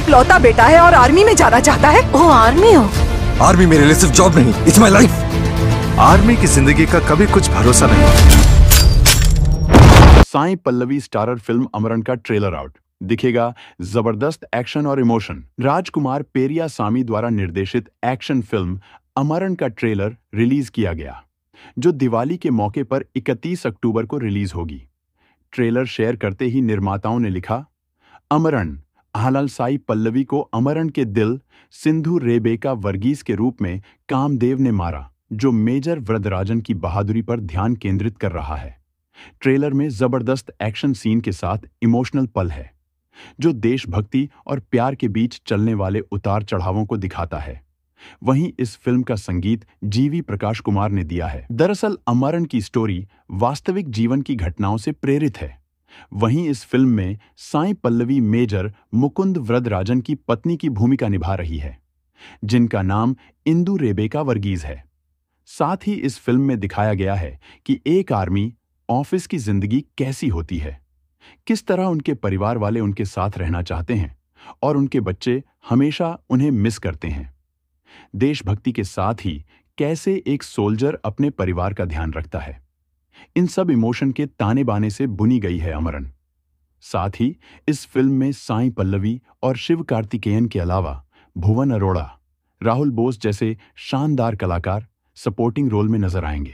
इकलौता बेटा है और आर्मी में जाना चाहता है वो आर्मी हो आर्मी मेरे लिए सिर्फ जॉब नहीं इट्स माई लाइफ आर्मी की जिंदगी का कभी कुछ भरोसा नहीं साई पल्लवी स्टारर फिल्म अमरन का ट्रेलर आउट दिखेगा जबरदस्त एक्शन और इमोशन राजकुमार पेरिया सामी द्वारा निर्देशित एक्शन फिल्म अमरन का ट्रेलर रिलीज किया गया जो दिवाली के मौके पर 31 अक्टूबर को रिलीज होगी ट्रेलर शेयर करते ही निर्माताओं ने लिखा अमरन हलाल साई पल्लवी को अमरण के दिल सिंधु रेबेका वर्गीस के रूप में कामदेव ने मारा जो मेजर वृदराजन की बहादुरी पर ध्यान केंद्रित कर रहा है ट्रेलर में जबरदस्त एक्शन सीन के साथ इमोशनल पल है जो देशभक्ति और प्यार के बीच चलने वाले उतार चढ़ावों को दिखाता है वहीं इस फिल्म का संगीत जीवी प्रकाश कुमार ने दिया है दरअसल अमरण की स्टोरी वास्तविक जीवन की घटनाओं से प्रेरित है वहीं इस फिल्म में साई पल्लवी मेजर मुकुंद व्रदराजन की पत्नी की भूमिका निभा रही है जिनका नाम इंदू रेबेका वर्गीज है साथ ही इस फिल्म में दिखाया गया है कि एक आर्मी ऑफिस की जिंदगी कैसी होती है किस तरह उनके परिवार वाले उनके साथ रहना चाहते हैं और उनके बच्चे हमेशा उन्हें मिस करते हैं देशभक्ति के साथ ही कैसे एक सोल्जर अपने परिवार का ध्यान रखता है इन सब इमोशन के ताने बाने से बुनी गई है अमरन साथ ही इस फिल्म में साई पल्लवी और शिव कार्तिकेयन के अलावा भुवन अरोड़ा राहुल बोस जैसे शानदार कलाकार सपोर्टिंग रोल में नजर आएंगे